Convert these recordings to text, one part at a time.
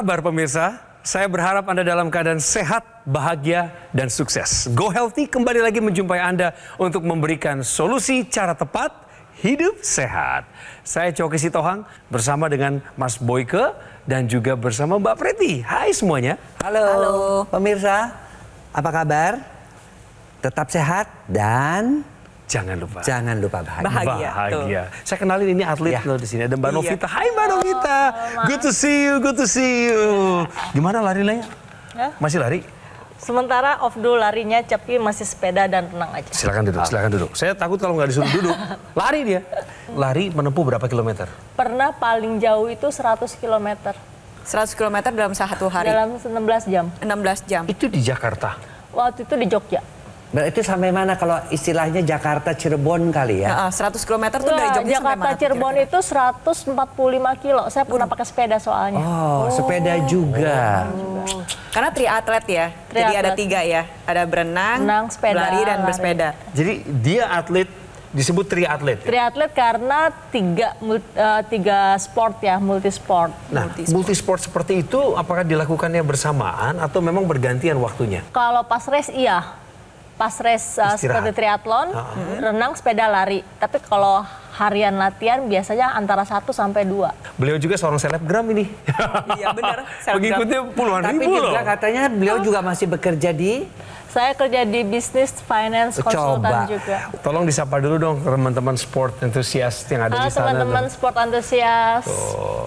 kabar pemirsa? Saya berharap Anda dalam keadaan sehat, bahagia, dan sukses. Go Healthy kembali lagi menjumpai Anda untuk memberikan solusi cara tepat hidup sehat. Saya Coki Sitohang bersama dengan Mas Boyke dan juga bersama Mbak Preti. Hai semuanya. Halo, Halo. pemirsa. Apa kabar? Tetap sehat dan Jangan lupa. Jangan lupa bahagia. Bahagia. bahagia. Saya kenalin ini atlet ya. loh di sini. Ada Mbak iya. Novita. Hai Mbak Novita. Oh, good to see you, good to see you. Iya. Gimana lari Ya? Masih lari? Sementara off dulu larinya, tapi masih sepeda dan renang aja. Silakan duduk, silakan duduk. Saya takut kalau nggak disuruh duduk. Lari dia. Lari menempuh berapa kilometer? Pernah paling jauh itu 100 kilometer. 100 kilometer dalam satu hari? Dalam 16 jam. 16 jam. Itu di Jakarta? Waktu itu di Jogja. Berarti nah, sampai mana kalau istilahnya Jakarta Cirebon kali ya? Nah, 100 km tuh dari Jogja Jakarta mana, Cirebon kira -kira? itu 145 kilo. Saya pernah hmm. pakai sepeda soalnya. Oh, oh. sepeda juga. Oh. Karena triatlet ya. Tri Jadi ada tiga ya. Ada berenang, Renang, sepeda, lari dan lari. bersepeda. Jadi dia atlet disebut triatlet. Ya? Triatlet karena tiga uh, tiga sport ya, multisport. Nah, multisport. multisport seperti itu apakah dilakukannya bersamaan atau memang bergantian waktunya? Kalau pas race iya, pas race uh, seperti triathlon, uh -huh. Hmm. renang, sepeda, lari. Tapi kalau harian latihan biasanya antara satu sampai dua. Beliau juga seorang selebgram ini. Iya benar. Pengikutnya puluhan Tapi ribu loh. Tapi juga katanya beliau juga masih bekerja di saya kerja di bisnis finance konsultan juga. Tolong disapa dulu dong teman-teman sport entusias yang ada Halo, di sana. Teman-teman sport antusias. Oh,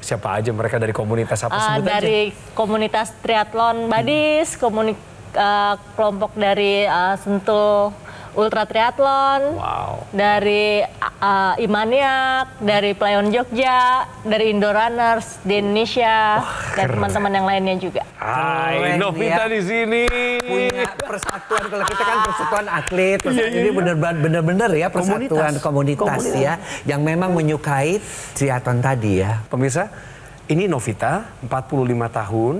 Siapa aja mereka dari komunitas apa uh, sebut dari aja? Dari komunitas triathlon badis, hmm. komunitas uh, kelompok dari uh, Sentul Ultra Triathlon, wow. dari uh, Imaniak, dari Playon Jogja, dari Indo Runners di Indonesia, Wah, dan teman-teman yang lainnya juga. Hai, Novita ya. di sini. Punya persatuan, kalau kita kan persatuan atlet, iya, persatuan yeah, yeah, ini iya. benar-benar ya persatuan komunitas. komunitas, komunitas ya, yang memang menyukai triathlon tadi ya. Pemirsa, ini Novita, 45 tahun,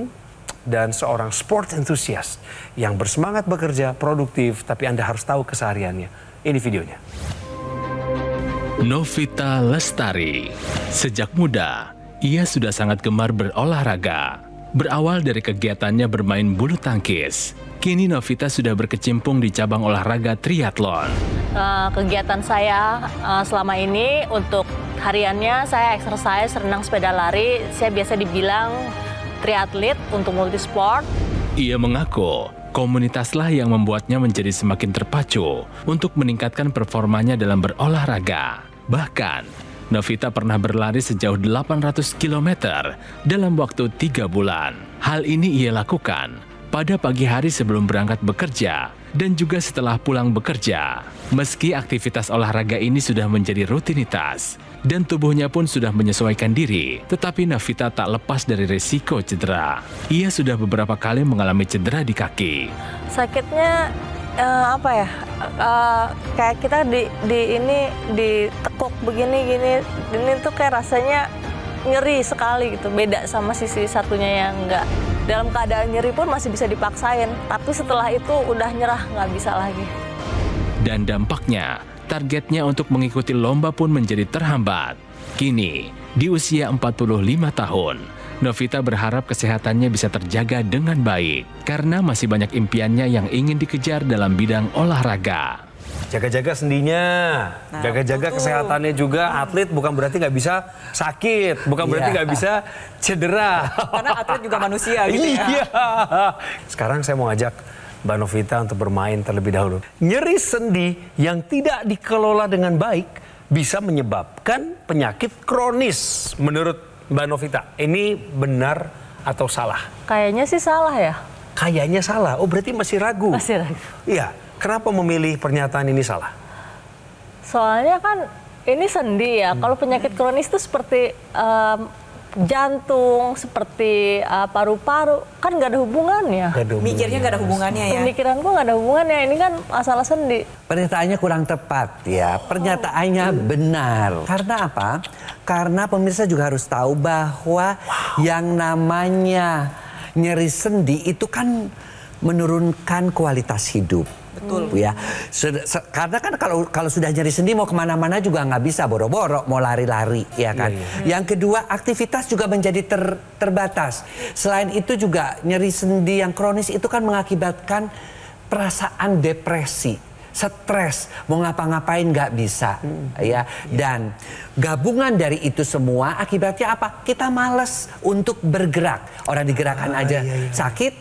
dan seorang sport enthusiast yang bersemangat bekerja, produktif, tapi Anda harus tahu kesehariannya. Ini videonya. Novita Lestari. Sejak muda, ia sudah sangat gemar berolahraga. Berawal dari kegiatannya bermain bulu tangkis, kini Novita sudah berkecimpung di cabang olahraga triathlon. Uh, kegiatan saya uh, selama ini untuk hariannya saya exercise, renang, sepeda lari. Saya biasa dibilang triatlet untuk multisport. Ia mengaku komunitaslah yang membuatnya menjadi semakin terpacu untuk meningkatkan performanya dalam berolahraga. Bahkan, Novita pernah berlari sejauh 800 km dalam waktu tiga bulan. Hal ini ia lakukan pada pagi hari sebelum berangkat bekerja dan juga setelah pulang bekerja. Meski aktivitas olahraga ini sudah menjadi rutinitas, dan tubuhnya pun sudah menyesuaikan diri. Tetapi Navita tak lepas dari resiko cedera. Ia sudah beberapa kali mengalami cedera di kaki. Sakitnya uh, apa ya? Uh, kayak kita di di ini ditekuk begini gini, ini tuh kayak rasanya nyeri sekali gitu. Beda sama sisi satunya yang enggak dalam keadaan nyeri pun masih bisa dipaksain, tapi setelah itu udah nyerah nggak bisa lagi. Dan dampaknya, targetnya untuk mengikuti lomba pun menjadi terhambat. Kini, di usia 45 tahun, Novita berharap kesehatannya bisa terjaga dengan baik karena masih banyak impiannya yang ingin dikejar dalam bidang olahraga. Jaga-jaga sendinya, nah, jaga-jaga nah, kesehatannya juga. Atlet bukan berarti nggak bisa sakit, bukan yeah. berarti nggak bisa cedera. Karena atlet juga manusia gitu ya. Iya. Sekarang saya mau ajak Mbak Novita untuk bermain terlebih dahulu. Nyeri sendi yang tidak dikelola dengan baik bisa menyebabkan penyakit kronis menurut Mbak Novita. Ini benar atau salah? Kayaknya sih salah ya. Kayaknya salah. Oh berarti masih ragu. Masih ragu. Iya. Kenapa memilih pernyataan ini salah? Soalnya kan ini sendi ya. Hmm. Kalau penyakit kronis itu seperti um, jantung, seperti eh, paru-paru, uh, kan nggak ada hubungannya. Gak ada hubungannya. Mikirnya nggak ada hubungannya ya. Pemikiran nggak ada hubungannya. Ini kan masalah sendi. Pernyataannya kurang tepat ya. Oh. Pernyataannya oh. benar. Karena apa? Karena pemirsa juga harus tahu bahwa wow. yang namanya nyeri sendi itu kan menurunkan kualitas hidup Betul. Bu hmm. ya. Karena kan kalau kalau sudah nyeri sendi mau kemana-mana juga nggak bisa boro-boro, mau lari-lari ya kan. Yeah, yeah. Yang kedua aktivitas juga menjadi ter, terbatas. Selain itu juga nyeri sendi yang kronis itu kan mengakibatkan perasaan depresi, stres, mau ngapa-ngapain nggak bisa hmm. ya. Yeah. Dan Gabungan dari itu semua akibatnya apa? Kita males untuk bergerak. Orang digerakkan ah, aja iya, iya. sakit,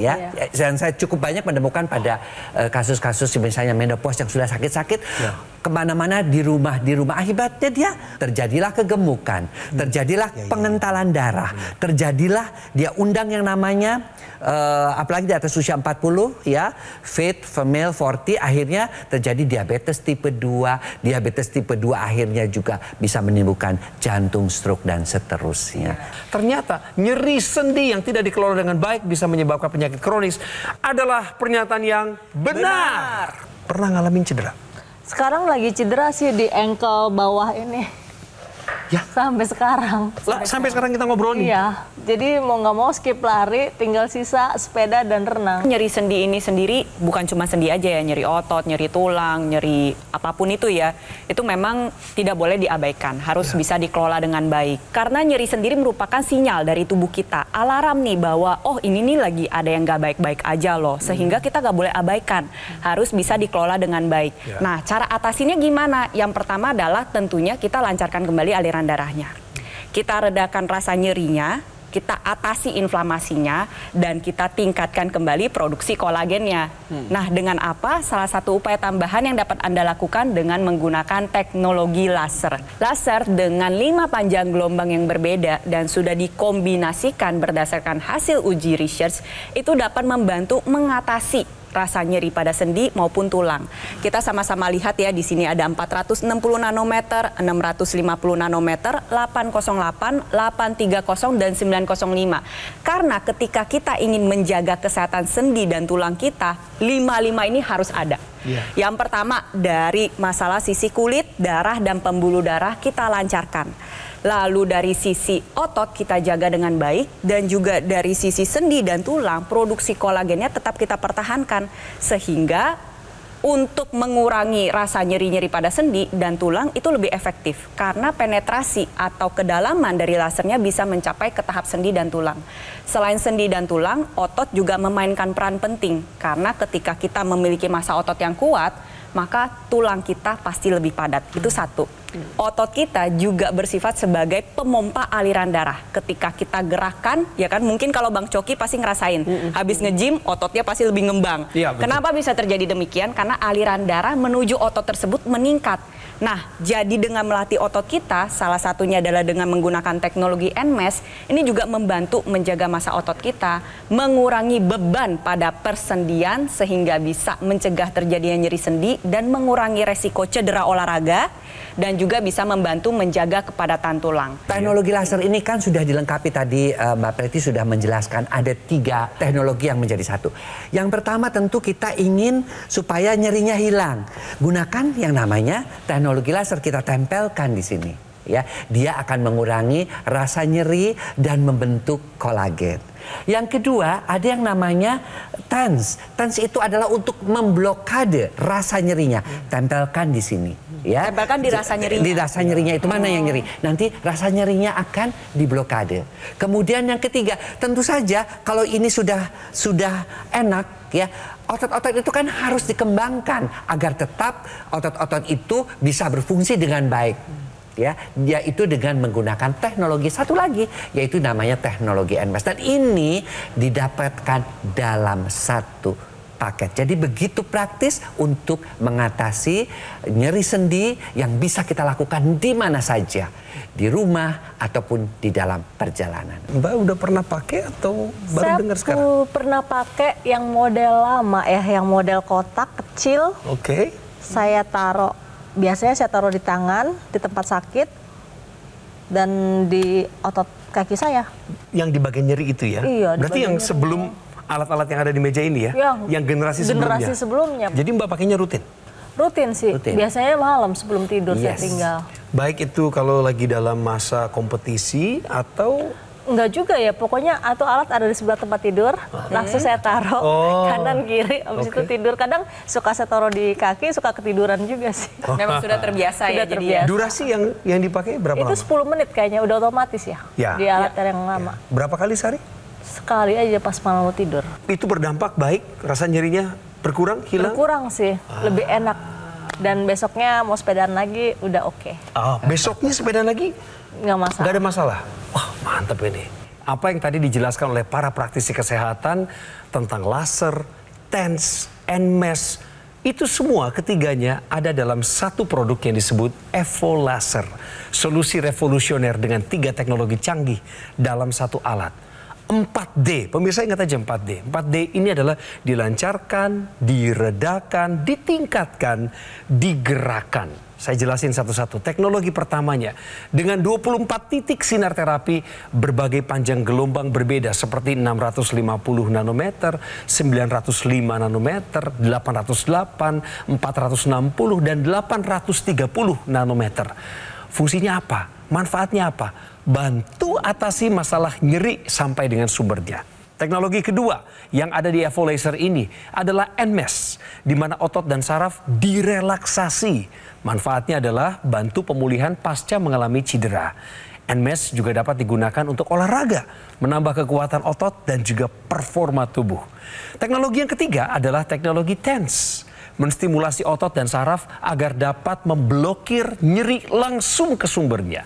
ya. Iya. Dan saya cukup banyak menemukan pada eh, kasus-kasus uh, misalnya menopause yang sudah sakit-sakit, iya. kemana-mana di rumah di rumah akibatnya dia terjadilah kegemukan, hmm. terjadilah iya. pengentalan darah, terjadilah dia undang yang namanya uh, apalagi di atas usia 40 ya, fit female 40 akhirnya terjadi diabetes tipe 2, diabetes tipe 2 akhirnya juga bisa menimbulkan jantung stroke dan seterusnya. Ternyata nyeri sendi yang tidak dikelola dengan baik bisa menyebabkan penyakit kronis adalah pernyataan yang benar. benar. Pernah ngalamin cedera? Sekarang lagi cedera sih di engkel bawah ini. Ya. Sampai sekarang. Lah, sampai, sampai sekarang kita ngobrol nih. Iya. Jadi mau nggak mau skip lari, tinggal sisa sepeda dan renang. Nyeri sendi ini sendiri bukan cuma sendi aja ya, nyeri otot, nyeri tulang, nyeri apapun itu ya. Itu memang tidak boleh diabaikan, harus ya. bisa dikelola dengan baik. Karena nyeri sendiri merupakan sinyal dari tubuh kita, alarm nih bahwa oh ini nih lagi ada yang nggak baik-baik aja loh, hmm. sehingga kita nggak boleh abaikan, harus bisa dikelola dengan baik. Ya. Nah, cara atasinya gimana? Yang pertama adalah tentunya kita lancarkan kembali kembali aliran darahnya. Kita redakan rasa nyerinya, kita atasi inflamasinya dan kita tingkatkan kembali produksi kolagennya. Hmm. Nah, dengan apa? Salah satu upaya tambahan yang dapat Anda lakukan dengan menggunakan teknologi laser. Laser dengan lima panjang gelombang yang berbeda dan sudah dikombinasikan berdasarkan hasil uji research itu dapat membantu mengatasi rasa nyeri pada sendi maupun tulang. Kita sama-sama lihat ya di sini ada 460 nanometer, 650 nanometer, 808, 830 dan 905. Karena ketika kita ingin menjaga kesehatan sendi dan tulang kita, 55 ini harus ada. Yeah. Yang pertama dari masalah sisi kulit, darah dan pembuluh darah kita lancarkan. Lalu dari sisi otot kita jaga dengan baik dan juga dari sisi sendi dan tulang produksi kolagennya tetap kita pertahankan sehingga untuk mengurangi rasa nyeri-nyeri pada sendi dan tulang itu lebih efektif karena penetrasi atau kedalaman dari lasernya bisa mencapai ke tahap sendi dan tulang. Selain sendi dan tulang, otot juga memainkan peran penting karena ketika kita memiliki masa otot yang kuat, maka tulang kita pasti lebih padat. Itu satu otot kita juga bersifat sebagai pemompa aliran darah. Ketika kita gerakan, ya kan mungkin kalau Bang Coki pasti ngerasain. Mm -mm. Habis ngejim, ototnya pasti lebih ngembang. Ya, Kenapa bisa terjadi demikian? Karena aliran darah menuju otot tersebut meningkat. Nah, jadi dengan melatih otot kita, salah satunya adalah dengan menggunakan teknologi NMES, ini juga membantu menjaga masa otot kita, mengurangi beban pada persendian sehingga bisa mencegah terjadinya nyeri sendi dan mengurangi resiko cedera olahraga dan juga bisa membantu menjaga kepadatan tulang. Teknologi laser ini kan sudah dilengkapi tadi eh, Mbak Preti sudah menjelaskan ada tiga teknologi yang menjadi satu. Yang pertama tentu kita ingin supaya nyerinya hilang. Gunakan yang namanya teknologi laser kita tempelkan di sini ya dia akan mengurangi rasa nyeri dan membentuk kolagen. Yang kedua, ada yang namanya tens. Tens itu adalah untuk memblokade rasa nyerinya. Tempelkan di sini, ya. Tempelkan di rasa nyerinya. Di rasa nyerinya itu mana yang nyeri? Nanti rasa nyerinya akan diblokade. Kemudian yang ketiga, tentu saja kalau ini sudah sudah enak, ya. Otot-otot itu kan harus dikembangkan agar tetap otot-otot itu bisa berfungsi dengan baik ya yaitu dengan menggunakan teknologi satu lagi yaitu namanya teknologi NMAS dan ini didapatkan dalam satu paket. Jadi begitu praktis untuk mengatasi nyeri sendi yang bisa kita lakukan di mana saja, di rumah ataupun di dalam perjalanan. Mbak udah pernah pakai atau baru Saya dengar sekarang? Saya pernah pakai yang model lama ya, yang model kotak kecil. Oke. Okay. Saya taruh biasanya saya taruh di tangan, di tempat sakit, dan di otot kaki saya. Yang di bagian nyeri itu ya? Iya. Berarti yang nyeri. sebelum alat-alat yang ada di meja ini ya? ya yang generasi, generasi sebelumnya? Generasi sebelumnya. Jadi mbak pakainya rutin? Rutin sih. Rutin. Biasanya malam sebelum tidur yes. saya tinggal. Baik itu kalau lagi dalam masa kompetisi atau Enggak juga ya, pokoknya atau alat ada di sebelah tempat tidur, okay. langsung saya taruh oh. kanan kiri, habis okay. itu tidur. Kadang suka saya taruh di kaki, suka ketiduran juga sih. Oh. Memang sudah terbiasa ya sudah ya terbiasa. Ya. Durasi yang yang dipakai berapa Itu lama? 10 menit kayaknya, udah otomatis ya, ya. di alat ya. yang lama. Ya. Berapa kali sehari? Sekali aja pas malam tidur. Itu berdampak baik, rasa nyerinya berkurang, hilang? Berkurang sih, ah. lebih enak. Dan besoknya mau sepedaan lagi, udah oke. Okay. Ah, besoknya sepedaan lagi? Enggak masalah. Enggak ada masalah? Wah, Mantep ini. Apa yang tadi dijelaskan oleh para praktisi kesehatan tentang laser, TENS, and mesh, itu semua ketiganya ada dalam satu produk yang disebut Evo Laser. Solusi revolusioner dengan tiga teknologi canggih dalam satu alat. 4D, pemirsa ingat aja 4D. 4D ini adalah dilancarkan, diredakan, ditingkatkan, digerakkan. Saya jelasin satu-satu. Teknologi pertamanya dengan 24 titik sinar terapi berbagai panjang gelombang berbeda seperti 650 nanometer, 905 nanometer, 808, 460 dan 830 nanometer. Fungsinya apa? Manfaatnya apa? Bantu atasi masalah nyeri sampai dengan sumbernya. Teknologi kedua yang ada di Evo Laser ini adalah NMES, di mana otot dan saraf direlaksasi. Manfaatnya adalah bantu pemulihan pasca mengalami cedera. NMES juga dapat digunakan untuk olahraga, menambah kekuatan otot dan juga performa tubuh. Teknologi yang ketiga adalah teknologi TENS, menstimulasi otot dan saraf agar dapat memblokir nyeri langsung ke sumbernya.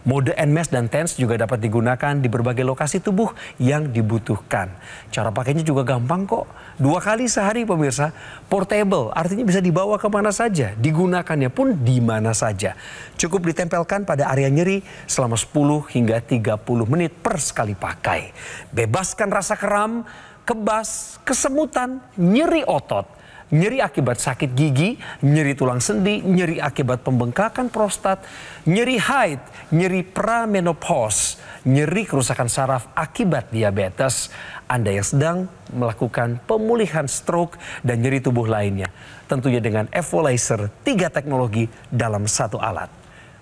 Mode NMES dan TENS juga dapat digunakan di berbagai lokasi tubuh yang dibutuhkan. Cara pakainya juga gampang kok. Dua kali sehari pemirsa, portable artinya bisa dibawa kemana saja, digunakannya pun di mana saja. Cukup ditempelkan pada area nyeri selama 10 hingga 30 menit per sekali pakai. Bebaskan rasa keram, kebas, kesemutan, nyeri otot nyeri akibat sakit gigi, nyeri tulang sendi, nyeri akibat pembengkakan prostat, nyeri haid, nyeri pramenopause, nyeri kerusakan saraf akibat diabetes, Anda yang sedang melakukan pemulihan stroke dan nyeri tubuh lainnya. Tentunya dengan Evolizer, tiga teknologi dalam satu alat.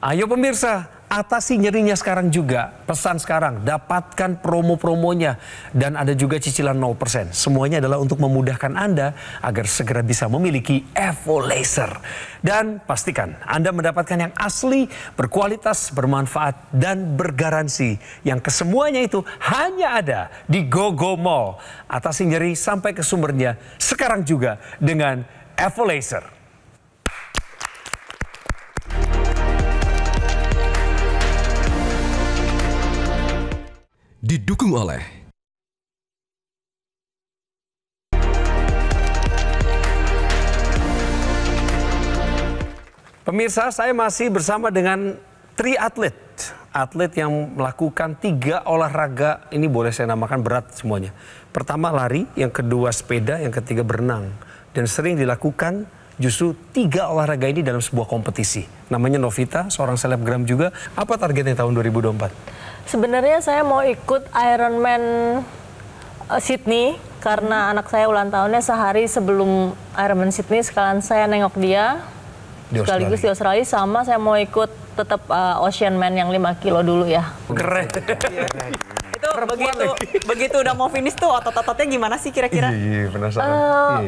Ayo pemirsa, atasi nyerinya sekarang juga. Pesan sekarang, dapatkan promo-promonya dan ada juga cicilan 0%. Semuanya adalah untuk memudahkan Anda agar segera bisa memiliki Evo Laser. Dan pastikan Anda mendapatkan yang asli, berkualitas, bermanfaat, dan bergaransi. Yang kesemuanya itu hanya ada di GoGo Mall. Atasi nyeri sampai ke sumbernya sekarang juga dengan Evo Laser. didukung oleh Pemirsa, saya masih bersama dengan atlet, Atlet yang melakukan tiga olahraga, ini boleh saya namakan berat semuanya. Pertama lari, yang kedua sepeda, yang ketiga berenang. Dan sering dilakukan justru tiga olahraga ini dalam sebuah kompetisi. Namanya Novita, seorang selebgram juga. Apa targetnya tahun 2024? Sebenarnya saya mau ikut Ironman uh, eh, Sydney karena hmm. anak saya ulang tahunnya sehari sebelum Ironman Sydney sekalian saya nengok dia di sekaligus di Australia sama saya mau ikut tetap uh, Ocean Man yang 5 kilo dulu ya. Keren. Iya, iya, iya. itu begitu begitu udah mau finish tuh otot-ototnya gimana sih kira-kira? Iya, penasaran. Uh,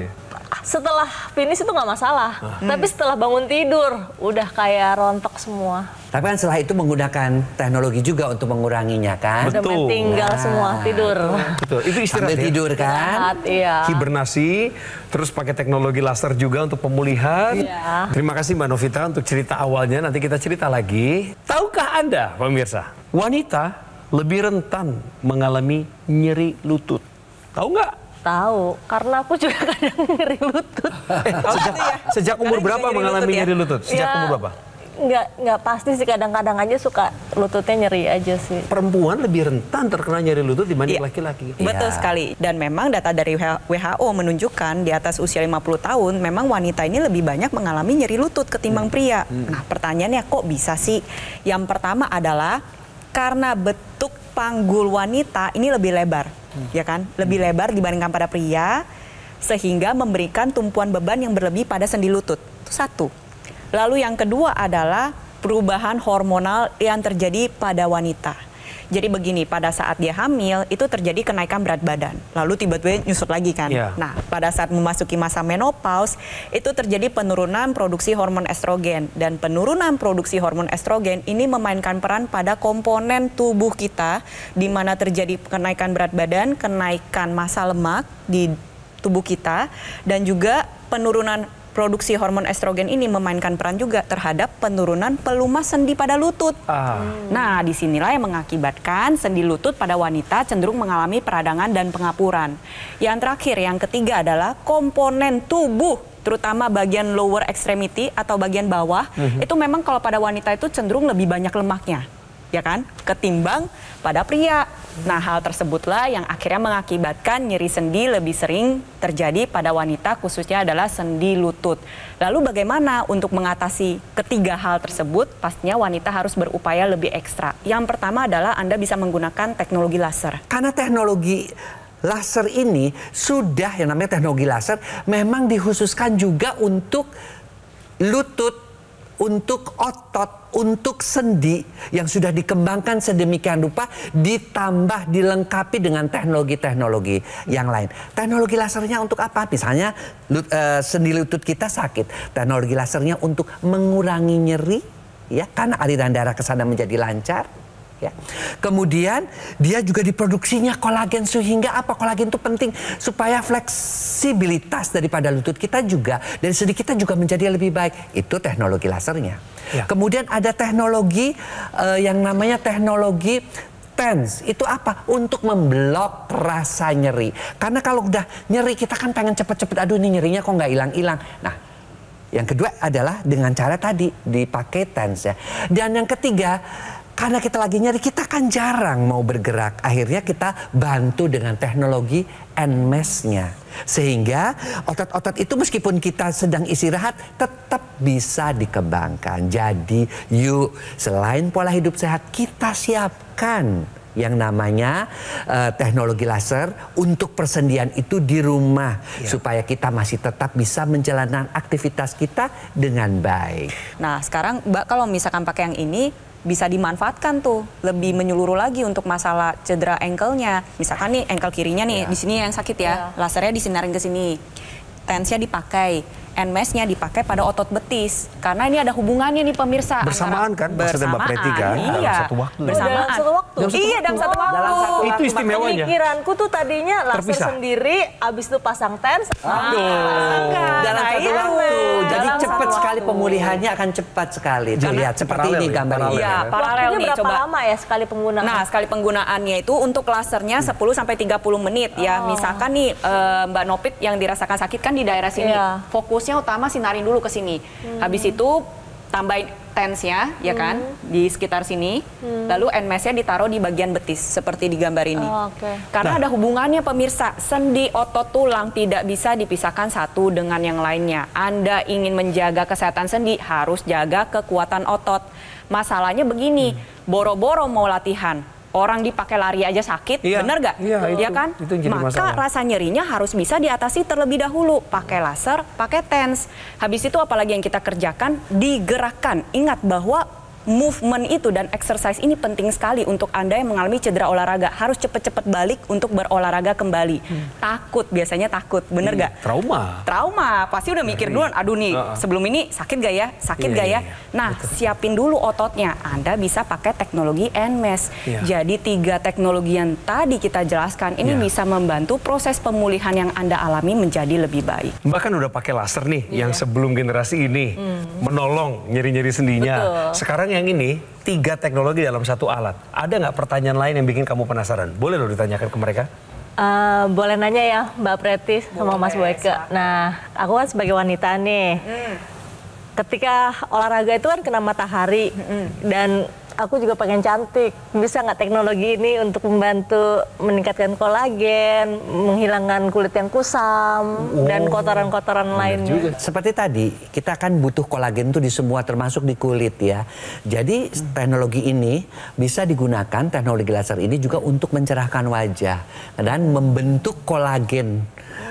setelah finish itu nggak masalah. Ah. Hmm. Tapi setelah bangun tidur, udah kayak rontok semua. Tapi kan setelah itu menggunakan teknologi juga untuk menguranginya kan? Betul. Udah tinggal nah. semua tidur. Betul. Itu istirahat Sambil ya? tidur kan? Istirahat, iya. Hibernasi, terus pakai teknologi laser juga untuk pemulihan. Iya. Terima kasih Mbak Novita untuk cerita awalnya. Nanti kita cerita lagi. Tahukah Anda pemirsa, wanita lebih rentan mengalami nyeri lutut. Tahu nggak? Tahu, karena aku juga kadang nyeri lutut. Eh, sejak, ya. sejak umur berapa mengalami ya. nyeri lutut? Sejak ya, umur berapa? Nggak, nggak pasti sih, kadang-kadang aja suka lututnya nyeri aja sih. Perempuan lebih rentan terkena nyeri lutut dibanding iya. laki-laki. Iya. betul ya. sekali. Dan memang data dari WHO menunjukkan di atas usia 50 tahun, memang wanita ini lebih banyak mengalami nyeri lutut ketimbang hmm. pria. Hmm. Nah pertanyaannya kok bisa sih? Yang pertama adalah karena betul panggul wanita ini lebih lebar hmm. ya kan? Lebih hmm. lebar dibandingkan pada pria, sehingga memberikan tumpuan beban yang berlebih pada sendi lutut. Itu satu. Lalu yang kedua adalah perubahan hormonal yang terjadi pada wanita jadi begini, pada saat dia hamil itu terjadi kenaikan berat badan, lalu tiba-tiba nyusut lagi kan. Yeah. Nah, pada saat memasuki masa menopause itu terjadi penurunan produksi hormon estrogen dan penurunan produksi hormon estrogen ini memainkan peran pada komponen tubuh kita di mana terjadi kenaikan berat badan, kenaikan massa lemak di tubuh kita dan juga penurunan produksi hormon estrogen ini memainkan peran juga terhadap penurunan pelumas sendi pada lutut. Ah. Nah, disinilah yang mengakibatkan sendi lutut pada wanita cenderung mengalami peradangan dan pengapuran. Yang terakhir, yang ketiga adalah komponen tubuh terutama bagian lower extremity atau bagian bawah mm -hmm. itu memang kalau pada wanita itu cenderung lebih banyak lemaknya ya kan, ketimbang pada pria. Nah, hal tersebutlah yang akhirnya mengakibatkan nyeri sendi lebih sering terjadi pada wanita, khususnya adalah sendi lutut. Lalu bagaimana untuk mengatasi ketiga hal tersebut? Pastinya wanita harus berupaya lebih ekstra. Yang pertama adalah Anda bisa menggunakan teknologi laser. Karena teknologi laser ini sudah yang namanya teknologi laser memang dikhususkan juga untuk lutut untuk otot, untuk sendi yang sudah dikembangkan sedemikian rupa ditambah dilengkapi dengan teknologi-teknologi yang lain. Teknologi lasernya untuk apa? Misalnya lut, uh, sendi lutut kita sakit, teknologi lasernya untuk mengurangi nyeri ya karena aliran darah ke sana menjadi lancar Ya. Kemudian dia juga diproduksinya kolagen sehingga apa kolagen itu penting supaya fleksibilitas daripada lutut kita juga dan sedikit kita juga menjadi lebih baik. Itu teknologi lasernya. Ya. Kemudian ada teknologi uh, yang namanya teknologi tens itu apa untuk memblok rasa nyeri karena kalau udah nyeri kita kan pengen cepet-cepet aduh ini nyerinya kok nggak hilang-hilang nah yang kedua adalah dengan cara tadi dipakai tens ya dan yang ketiga karena kita lagi nyari kita kan jarang mau bergerak akhirnya kita bantu dengan teknologi NMES-nya sehingga otot-otot itu meskipun kita sedang istirahat tetap bisa dikembangkan jadi yuk selain pola hidup sehat kita siapkan yang namanya uh, teknologi laser untuk persendian itu di rumah ya. supaya kita masih tetap bisa menjalankan aktivitas kita dengan baik. Nah, sekarang Mbak kalau misalkan pakai yang ini bisa dimanfaatkan tuh lebih menyeluruh lagi untuk masalah cedera engkelnya, Misalkan nih engkel kirinya nih yeah. di sini yang sakit ya, yeah. lasernya disinarin ke sini. Tensnya dipakai NMES-nya dipakai pada otot betis. Karena ini ada hubungannya nih pemirsa. Bersamaan kan? Bersamaan. Mbak Preti kan? Iya. Dalam satu waktu. Bersamaan. Dalam satu waktu. Dalam satu iya, dalam satu waktu. Dalam satu waktu. Itu istimewanya. pemikiranku pikiranku tuh tadinya laser sendiri, abis itu pasang tens. Aduh. Nah, dalam satu iya. waktu. Jadi cepat sekali pemulihannya akan cepat sekali. jadi lihat seperti ini ya, gambarnya. Iya, ya. paralel nih coba. berapa lama ya sekali penggunaan? Nah, sekali penggunaannya itu untuk lasernya 10 hmm. sampai 30 menit ya. Oh. Misalkan nih eh, Mbak Nopit yang dirasakan sakit kan di daerah sini. Iya. Fokus fokusnya utama sinarin dulu ke sini. Hmm. Habis itu tambahin tensnya ya kan hmm. di sekitar sini hmm. lalu NMS-nya ditaruh di bagian betis seperti di gambar ini oh, okay. karena nah. ada hubungannya pemirsa sendi otot tulang tidak bisa dipisahkan satu dengan yang lainnya Anda ingin menjaga kesehatan sendi harus jaga kekuatan otot masalahnya begini hmm. boro-boro hmm. mau latihan orang dipakai lari aja sakit, iya. benar gak? Iya, iya, itu, ya kan? Itu jadi Maka masalah. rasa nyerinya harus bisa diatasi terlebih dahulu, pakai laser, pakai TENS. Habis itu apalagi yang kita kerjakan, digerakkan. Ingat bahwa movement itu dan exercise ini penting sekali untuk Anda yang mengalami cedera olahraga. Harus cepat-cepat balik untuk berolahraga kembali. Hmm. Takut, biasanya takut, bener hmm. gak? Trauma. Trauma, pasti udah mikir duluan, aduh nih uh -uh. sebelum ini sakit gak ya, sakit yeah, gak iya, ya? Yeah, yeah. Nah, Betul. siapin dulu ototnya. Anda bisa pakai teknologi NMES. Yeah. Jadi tiga teknologi yang tadi kita jelaskan, ini yeah. bisa membantu proses pemulihan yang Anda alami menjadi lebih baik. Bahkan udah pakai laser nih, yeah. yang iya. sebelum generasi ini. Hmm. Menolong nyeri-nyeri sendinya. Betul. Sekarang yang yang ini tiga teknologi dalam satu alat. Ada nggak pertanyaan lain yang bikin kamu penasaran? Boleh loh ditanyakan ke mereka. Uh, boleh nanya ya Mbak Preti sama Mas Boyke. Nah, aku kan sebagai wanita nih. Hmm ketika olahraga itu kan kena matahari mm. dan aku juga pengen cantik. Bisa nggak teknologi ini untuk membantu meningkatkan kolagen, menghilangkan kulit yang kusam oh, dan kotoran-kotoran lain Juga. Seperti tadi, kita kan butuh kolagen tuh di semua termasuk di kulit ya. Jadi hmm. teknologi ini bisa digunakan teknologi laser ini juga untuk mencerahkan wajah dan membentuk kolagen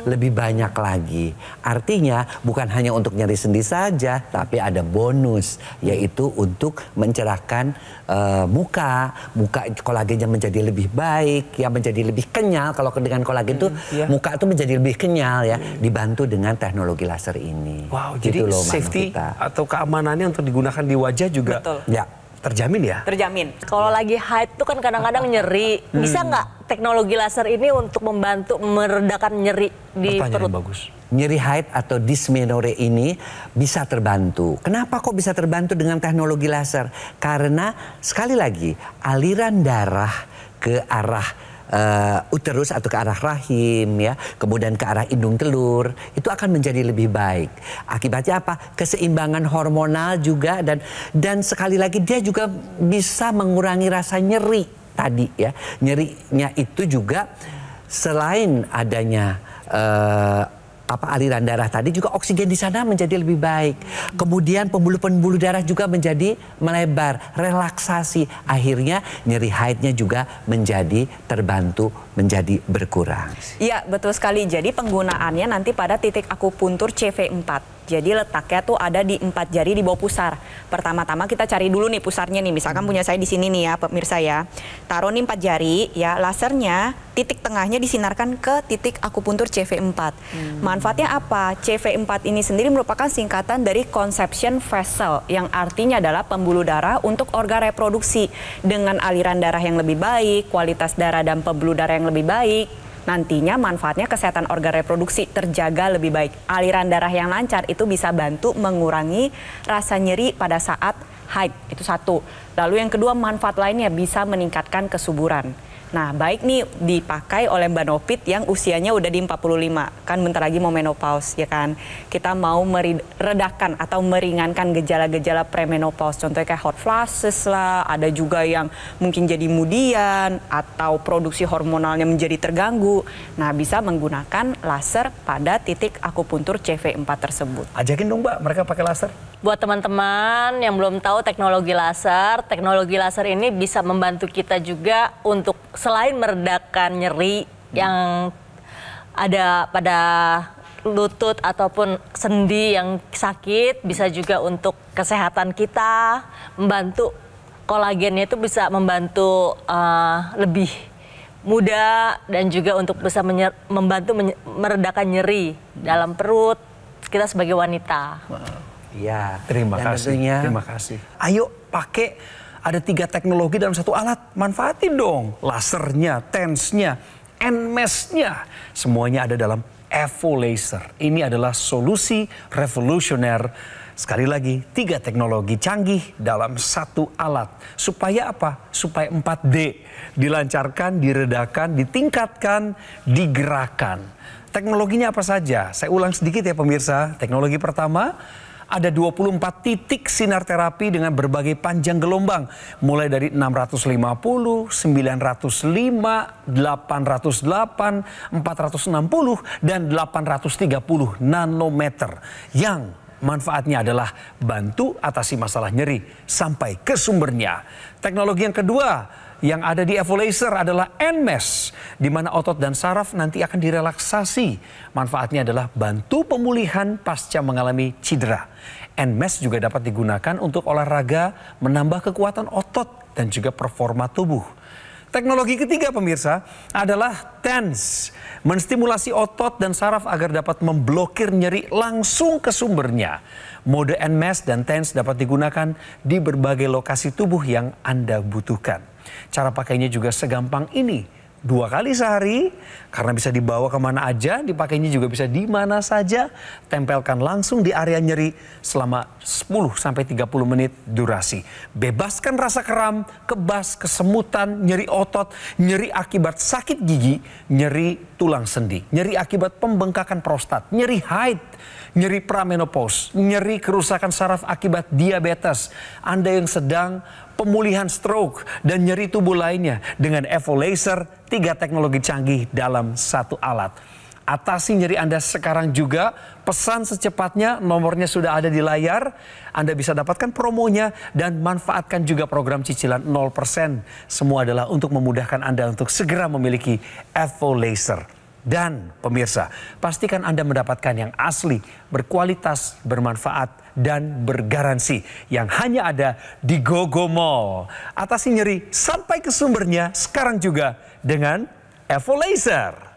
lebih banyak lagi. Artinya bukan hanya untuk nyari sendi saja, tapi ada bonus yaitu untuk mencerahkan uh, muka, muka kolagennya menjadi lebih baik, ya menjadi lebih kenyal. Kalau dengan kolagen itu hmm, yeah. muka itu menjadi lebih kenyal ya, dibantu dengan teknologi laser ini. Wow, gitu jadi loh, safety kita. atau keamanannya untuk digunakan di wajah juga. Betul. Ya terjamin ya? Terjamin. Kalau ya. lagi haid tuh kan kadang-kadang nyeri. Hmm. Bisa nggak teknologi laser ini untuk membantu meredakan nyeri di Pertanyaan perut? bagus. Nyeri haid atau dismenore ini bisa terbantu. Kenapa kok bisa terbantu dengan teknologi laser? Karena sekali lagi aliran darah ke arah uh, uterus atau ke arah rahim ya, kemudian ke arah indung telur, itu akan menjadi lebih baik. Akibatnya apa? Keseimbangan hormonal juga dan dan sekali lagi dia juga bisa mengurangi rasa nyeri tadi ya. Nyerinya itu juga selain adanya eh, apa aliran darah tadi juga oksigen di sana menjadi lebih baik. Kemudian pembuluh-pembuluh darah juga menjadi melebar, relaksasi. Akhirnya nyeri haidnya juga menjadi terbantu, menjadi berkurang. Iya, betul sekali. Jadi penggunaannya nanti pada titik akupuntur CV4. Jadi letaknya tuh ada di empat jari di bawah pusar. Pertama-tama kita cari dulu nih pusarnya nih. Misalkan punya saya di sini nih ya pemirsa ya. Taruh nih empat jari ya lasernya titik tengahnya disinarkan ke titik akupuntur CV4. Hmm. Manfaatnya apa? CV4 ini sendiri merupakan singkatan dari conception vessel yang artinya adalah pembuluh darah untuk organ reproduksi dengan aliran darah yang lebih baik, kualitas darah dan pembuluh darah yang lebih baik Nantinya manfaatnya kesehatan organ reproduksi terjaga lebih baik. Aliran darah yang lancar itu bisa bantu mengurangi rasa nyeri pada saat haid. Itu satu. Lalu yang kedua manfaat lainnya bisa meningkatkan kesuburan. Nah, baik nih dipakai oleh Mbak Nopit yang usianya udah di 45, kan bentar lagi mau menopause, ya kan? Kita mau meredakan atau meringankan gejala-gejala premenopause, contohnya kayak hot flashes lah, ada juga yang mungkin jadi mudian, atau produksi hormonalnya menjadi terganggu. Nah, bisa menggunakan laser pada titik akupuntur CV4 tersebut. Ajakin dong Mbak, mereka pakai laser. Buat teman-teman yang belum tahu teknologi laser, teknologi laser ini bisa membantu kita juga untuk selain meredakan nyeri hmm. yang ada pada lutut ataupun sendi yang sakit bisa juga untuk kesehatan kita membantu kolagennya itu bisa membantu uh, lebih muda dan juga untuk bisa menyer, membantu menye, meredakan nyeri dalam perut kita sebagai wanita. Wow. Iya. terima dan kasih. Tentunya, terima kasih. Ayo pakai ada tiga teknologi dalam satu alat. Manfaatin dong lasernya, tensnya, nms nya Semuanya ada dalam EVO Laser. Ini adalah solusi revolusioner. Sekali lagi, tiga teknologi canggih dalam satu alat. Supaya apa? Supaya 4D dilancarkan, diredakan, ditingkatkan, digerakkan. Teknologinya apa saja? Saya ulang sedikit ya pemirsa. Teknologi pertama, ada 24 titik sinar terapi dengan berbagai panjang gelombang. Mulai dari 650, 905, 808, 460, dan 830 nanometer. Yang manfaatnya adalah bantu atasi masalah nyeri sampai ke sumbernya. Teknologi yang kedua yang ada di evolaser adalah NMES, di mana otot dan saraf nanti akan direlaksasi. Manfaatnya adalah bantu pemulihan pasca mengalami cedera. NMES juga dapat digunakan untuk olahraga menambah kekuatan otot dan juga performa tubuh. Teknologi ketiga pemirsa adalah TENS, menstimulasi otot dan saraf agar dapat memblokir nyeri langsung ke sumbernya. Mode NMES dan TENS dapat digunakan di berbagai lokasi tubuh yang Anda butuhkan. Cara pakainya juga segampang ini. Dua kali sehari, karena bisa dibawa kemana aja, dipakainya juga bisa di mana saja. Tempelkan langsung di area nyeri selama 10-30 menit durasi. Bebaskan rasa kram, kebas, kesemutan, nyeri otot, nyeri akibat sakit gigi, nyeri tulang sendi, nyeri akibat pembengkakan prostat, nyeri haid, nyeri pramenopause, nyeri kerusakan saraf akibat diabetes. Anda yang sedang pemulihan stroke, dan nyeri tubuh lainnya dengan Evo Laser, tiga teknologi canggih dalam satu alat. Atasi nyeri Anda sekarang juga. Pesan secepatnya, nomornya sudah ada di layar. Anda bisa dapatkan promonya dan manfaatkan juga program cicilan 0%. Semua adalah untuk memudahkan Anda untuk segera memiliki Evo Laser. Dan pemirsa, pastikan Anda mendapatkan yang asli, berkualitas, bermanfaat, dan bergaransi yang hanya ada di Gogo Mall. Atasi nyeri sampai ke sumbernya sekarang juga dengan Evo Laser.